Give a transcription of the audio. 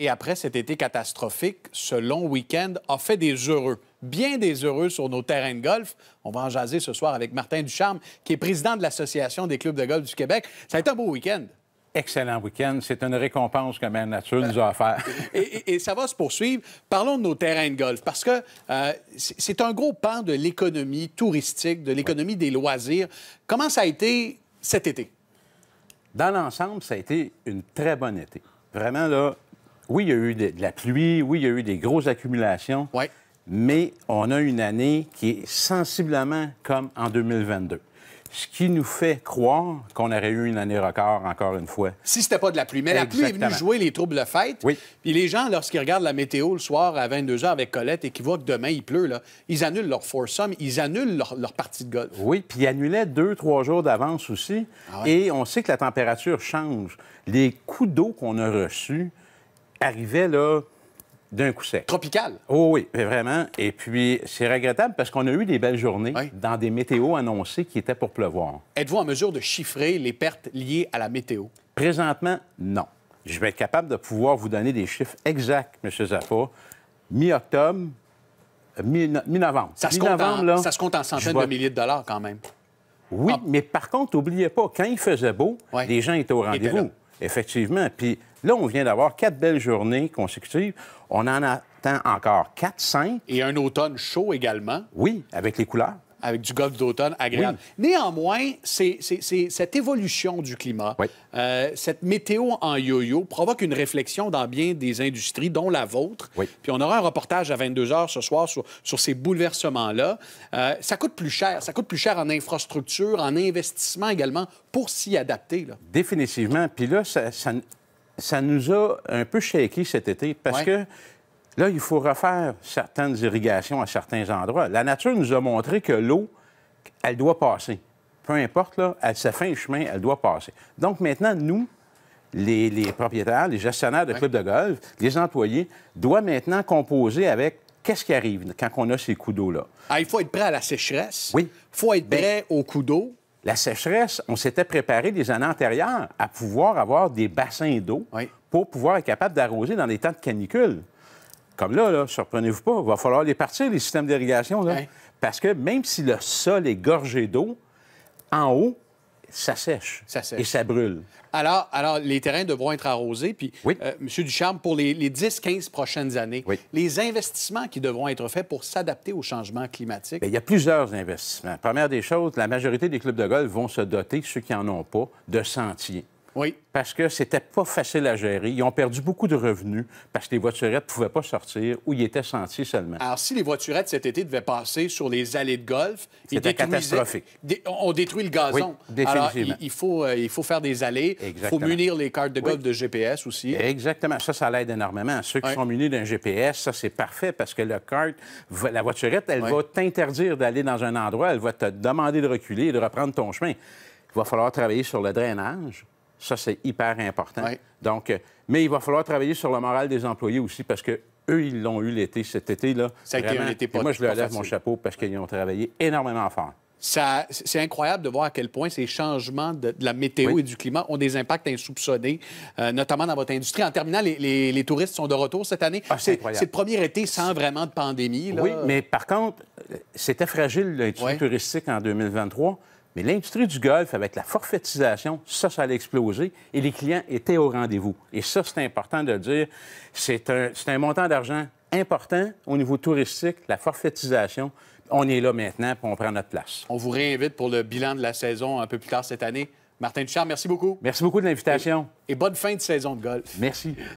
Et après cet été catastrophique, ce long week-end a fait des heureux, bien des heureux sur nos terrains de golf. On va en jaser ce soir avec Martin Ducharme, qui est président de l'Association des clubs de golf du Québec. Ça a été un beau week-end. Excellent week-end. C'est une récompense que la Nature nous a offert. et, ça va se poursuivre. Parlons de nos terrains de golf, parce que euh, c'est un gros pan de l'économie touristique, de l'économie des loisirs. Comment ça a été cet été? Dans l'ensemble, ça a été une très bonne été. Vraiment, là, oui, il y a eu de, la pluie, oui, il y a eu des grosses accumulations. Oui. Mais on a une année qui est sensiblement comme en 2022. Ce qui nous fait croire qu'on aurait eu une année record, encore une fois. Si ce n'était pas de la pluie. Mais la pluie est venue jouer les troubles de fête. Oui. Puis les gens, lorsqu'ils regardent la météo le soir à 22 h avec Colette et qu'ils voient que demain il pleut, là, ils annulent leur foursome, ils annulent leur, partie de golf. Oui, puis ils annulaient deux, trois jours d'avance aussi. Ah et on sait que la température change. Les coups d'eau qu'on a reçus, arrivait là d'un coup sec. Tropical. Oh oui, vraiment. Et puis, c'est regrettable parce qu'on a eu des belles journées dans des météos annoncées qui étaient pour pleuvoir. Êtes-vous en mesure de chiffrer les pertes liées à la météo? Présentement, non. Je vais être capable de pouvoir vous donner des chiffres exacts, M. Zappa. Mi-octobre, mi-novembre. Ça, se compte en centaines de milliers de dollars quand même. Oui, ah. mais par contre, n'oubliez pas, quand il faisait beau, les gens étaient au rendez-vous. Effectivement. Puis Là, on vient d'avoir quatre belles journées consécutives. On en attend encore quatre, cinq. Et un automne chaud également. Oui, avec les couleurs avec du golf d'automne agréable. Néanmoins, c'est cette évolution du climat, euh, cette météo en yo-yo provoque une réflexion dans bien des industries, dont la vôtre. Puis on aura un reportage à 22 h ce soir sur, ces bouleversements-là. Euh, ça coûte plus cher. Ça coûte plus cher en infrastructure, en investissement également, pour s'y adapter. Définitivement. Puis là, ça ça nous a un peu shaké cet été parce que là, il faut refaire certaines irrigations à certains endroits. La nature nous a montré que l'eau, elle doit passer. Peu importe, là, elle, sa un chemin, elle doit passer. Donc maintenant, nous, les, propriétaires, les gestionnaires de clubs de golf, les employés, doivent maintenant composer avec qu'est-ce qui arrive quand on a ces coups d'eau-là? Ah, il faut être prêt à la sécheresse. Oui. Il faut être ben prêt aux coups d'eau. La sécheresse, on s'était préparé des années antérieures à pouvoir avoir des bassins d'eau pour pouvoir être capable d'arroser dans des temps de canicule. Comme là, surprenez-vous pas, il va falloir les partir, les systèmes d'irrigation. Parce que même si le sol est gorgé d'eau, en haut, ça sèche. Ça Et ça brûle. Alors, alors, les terrains devront être arrosés. Puis, oui. Euh, M. Ducharme, pour les, 10-15 prochaines années, les investissements qui devront être faits pour s'adapter au changement climatique. il y a plusieurs investissements. Première des choses, la majorité des clubs de golf vont se doter, ceux qui n'en ont pas, de sentiers. Oui. Parce que c'était pas facile à gérer. Ils ont perdu beaucoup de revenus parce que les voiturettes pouvaient pas sortir ou ils étaient sentis seulement. Alors, si les voiturettes cet été devaient passer sur les allées de golf, c'était catastrophique. On détruit le gazon. Alors, il, faut, euh, il faut faire des allées. Il faut munir les cartes de golf de GPS aussi. Exactement. Ça, ça l'aide énormément. Ceux qui sont munis d'un GPS, ça, c'est parfait parce que le la voiturette, elle va t'interdire d'aller dans un endroit, elle va te demander de reculer et de reprendre ton chemin. Il va falloir travailler sur le drainage ça, c'est hyper important. Donc, euh, mais il va falloir travailler sur le moral des employés aussi parce que eux, ils l'ont eu l'été, cet été-là. Ça a été un été pas, Moi, je leur lève mon chapeau parce qu'ils ont travaillé énormément fort. C'est incroyable de voir à quel point ces changements de, la météo et du climat ont des impacts insoupçonnés, euh, notamment dans votre industrie. En terminant, les, les, touristes sont de retour cette année. Ah, c'est le premier été sans vraiment de pandémie. Oui, mais par contre, euh, c'était fragile l'industrie touristique en 2023 mais l'industrie du golf, avec la forfaitisation, ça, ça allait explosé et les clients étaient au rendez-vous. Et ça, c'est important de le dire. C'est un, montant d'argent important au niveau touristique, la forfaitisation. On est là maintenant, pour on prend notre place. On vous réinvite pour le bilan de la saison un peu plus tard cette année. Martin Duchamp, merci beaucoup. Merci beaucoup de l'invitation. et bonne fin de saison de golf. Merci.